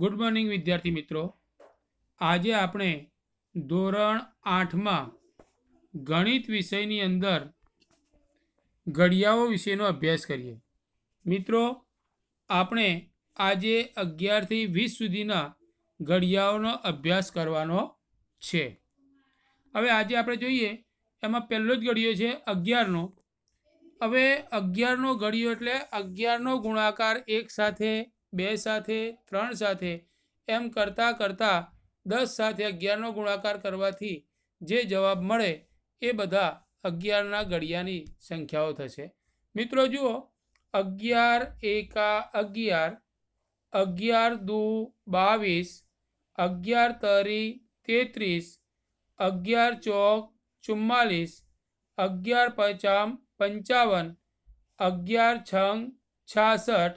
good morning વિદ્યાર્થી મિત્રો આજે આપણે ધોરણ આઠમાં ગણિત વિષયની અંદર ઘડિયાઓ વિશેનો અભ્યાસ કરીએ મિત્રો આપણે આજે અગિયારથી વીસ સુધીના ઘડિયાઓનો અભ્યાસ કરવાનો છે હવે આજે આપણે જોઈએ એમાં પહેલો જ ઘડિયો છે અગિયારનો હવે અગિયારનો ઘડિયો એટલે અગિયારનો ગુણાકાર એક સાથે બે સાથે ત્રણ સાથે એમ કરતાં કરતાં દસ સાથે અગિયારનો ગુણાકાર કરવાથી જે જવાબ મળે એ બધા અગિયારના ઘડિયાની સંખ્યાઓ થશે મિત્રો જુઓ અગિયાર એકા અગિયાર અગિયાર દુ બાવીસ અગિયાર તરી તેત્રીસ અગિયાર ચોક ચુમ્માલીસ અગિયાર પચામ પંચાવન અગિયાર છંગ છાસઠ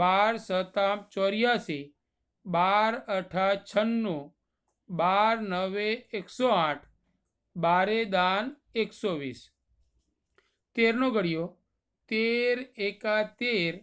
બાર સત્તા ચોર્યાસી બાર અઠા છન્નું બાર નવે એકસો આઠ બારે દાન એકસો વીસ તેરનો ગળ્યો તેર એકા તેર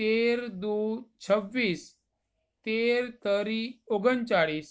તેર દુ છવ્વીસ તેર તરી ઓગણચાળીસ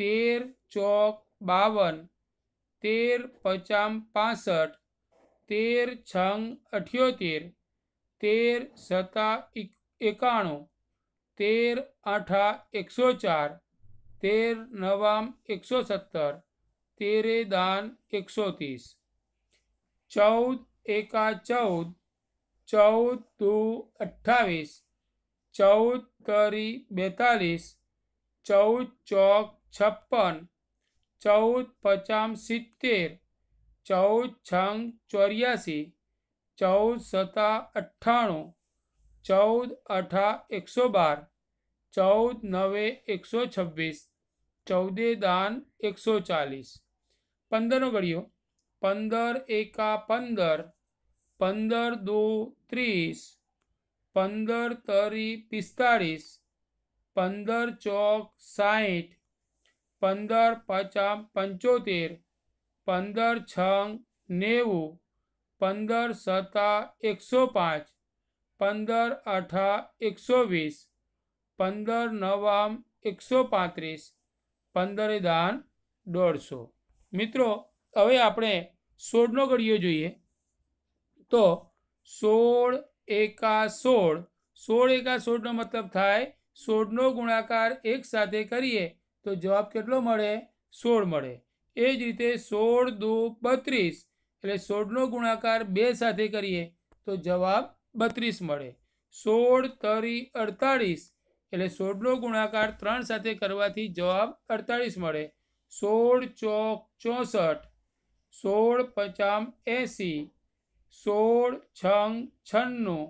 તેર ચોક બાવન તેર પચામ પાસઠ તેર છંગ અઠ્યોતેર તેર સત્તા એકાણું તેર આઠા એકસો ચાર તેર નવામ એકસો સત્તર તેરે દાન એકસો ત્રીસ ચૌદ એકા ચૌદ ચૌદ દુ અઠ્ઠાવીસ ચૌદ તરી બેતાલીસ ચૌદ ચોક છપ્પન ચૌદ પચામ સિત્તેર ચૌદ છંગ ચોર્યાસી चौदह सता अठाणु चौद अठा एक सौ बार चौद नवे एक सौ छब्बीस चौदह दान एक सौ चालीस पंदरों गड़ियों पंदर एका पंदर पंदर दो तीस पंदर तरी पिस्तालीस पंदर चौक साठ पंदर पचा पंचोतेर पंदर छंग नेवू 15 * 7 = 105 15 * 8 = 120 15 * 9 = 135 15 * 10 = 150 मित्रों अबे આપણે 16 નો ઘડિયો જોઈએ તો 16 * 1 = 16 16 * 16 નો મતલબ થાય 16 નો ગુણાકાર એક સાથે करिए તો જવાબ કેટલો મળે 16 મળે એ જ રીતે 16 * 2 = 32 એટલે સોળનો ગુણાકાર બે સાથે કરીએ તો જવાબ બત્રીસ મળે સોળ તરી અડતાળીસ એટલે સોળનો ગુણાકાર ત્રણ સાથે કરવાથી જવાબ અડતાળીસ મળે સોળ ચોક ચોસઠ સોળ પચામ એંસી સોળ છંગ છન્નું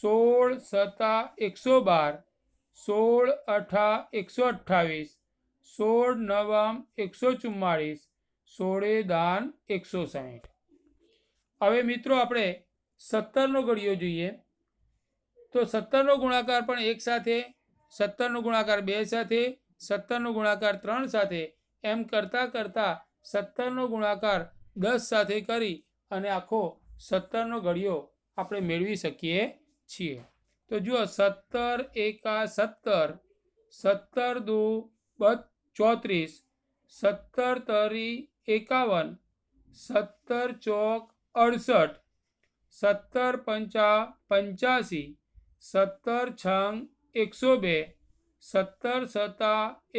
સોળ સત્તા એકસો બાર સોળ અઠા એકસો અઠ્ઠાવીસ સોળ નવામ એકસો ચુમ્માળીસ સોળે દાન એકસો સાહીઠ હવે મિત્રો આપણે સત્તરનો ઘડીઓ જોઈએ તો સત્તરનો ગુણાકાર પણ એક સાથે સત્તરનો ગુણાકાર બે સાથે સત્તરનો ગુણાકાર ત્રણ સાથે એમ કરતાં કરતાં સત્તરનો ગુણાકાર દસ સાથે કરી અને આખો સત્તરનો ઘડીઓ આપણે મેળવી શકીએ છીએ તો જુઓ સત્તર એકા સત્તર સત્તર દુ ચોત્રીસ સત્તર તરી એકાવન સત્તર ચોક अड़सठ सत्तर पंचा पंचासी सत्तर छ एक सौ बे सत्तर सत्ता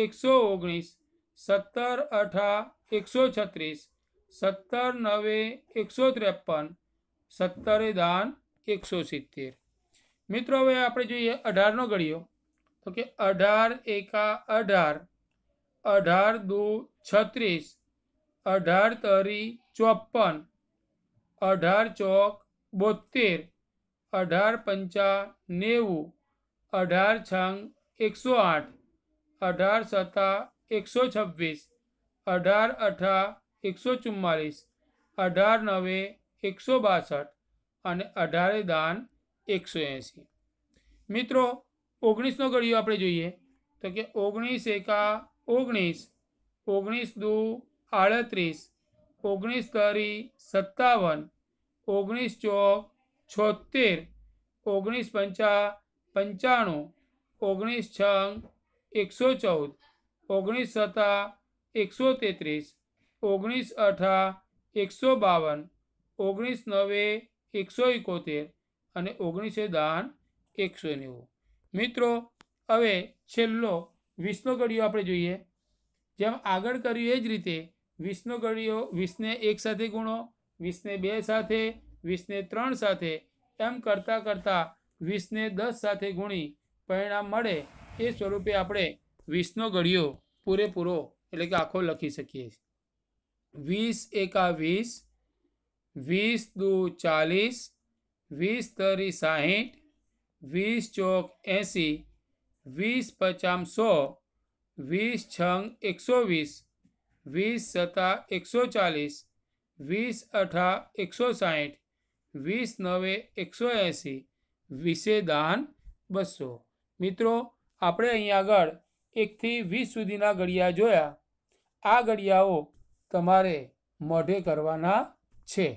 एक सौ ओगनीस सत्तर अठा एक सौ छत्तीस सत्तर नवे एक सौ त्रेपन सत्तर धान एक सौ सीतेर मित्रों हमें आप जो अठार नो घड़ियो तो कि अठार एका अठार अठार दू छत्स अठार तरी चौप्पन અઢાર ચોક બોતેર અઢાર પંચા નેવું અઢાર છંગ એકસો આઠ અઢાર સત્તા એકસો છવ્વીસ અઢાર અઠા એકસો ચુમ્માલીસ અઢાર નવે એકસો બાસઠ અને અઢારે દાન એકસો એંસી મિત્રો ઓગણીસનો ઘડીઓ આપણે જોઈએ તો કે ઓગણીસ એકા ઓગણીસ ઓગણીસ દુ આડત્રીસ ઓગણીસ તરી સત્તાવન ઓગણીસ ચોક છોતેર ઓગણીસ પંચા પંચાણું ઓગણીસ છ એકસો ચૌદ ઓગણીસ સત્તા એકસો તેત્રીસ ઓગણીસ અઠા એકસો બાવન ઓગણીસ નવે એકસો એકોતેર અને ઓગણીસે દાન એકસો નેવું મિત્રો હવે છેલ્લો વીસનો ઘડીઓ આપણે જોઈએ જેમ આગળ કર્યું એ જ રીતે 20 ગળીઓ 20 ને 1 સાથે ગુણો 20 ને 2 સાથે 20 ને 3 સાથે એમ કરતા કરતા 20 ને 10 સાથે ગુણી પરિણામ મળે એ સ્વરૂપે આપણે 20 નો ગળિયો પૂરેપૂરો એટલે કે આખો લખી સકીએ 20 * 1 = 20 20 * 2 = 40 20 * 3 = 60 20 * 4 = 80 20 * 5 = 100 20 * 6 = 120 વીસ સત્તા એકસો ચાલીસ વીસ અઠા એકસો સાહીઠ વીસ નવે એકસો એંસી વીસે દાન બસો મિત્રો આપણે અહીંયા આગળ એકથી વીસ સુધીના ઘડિયા જોયા આ ઘડિયાઓ તમારે મોઢે કરવાના છે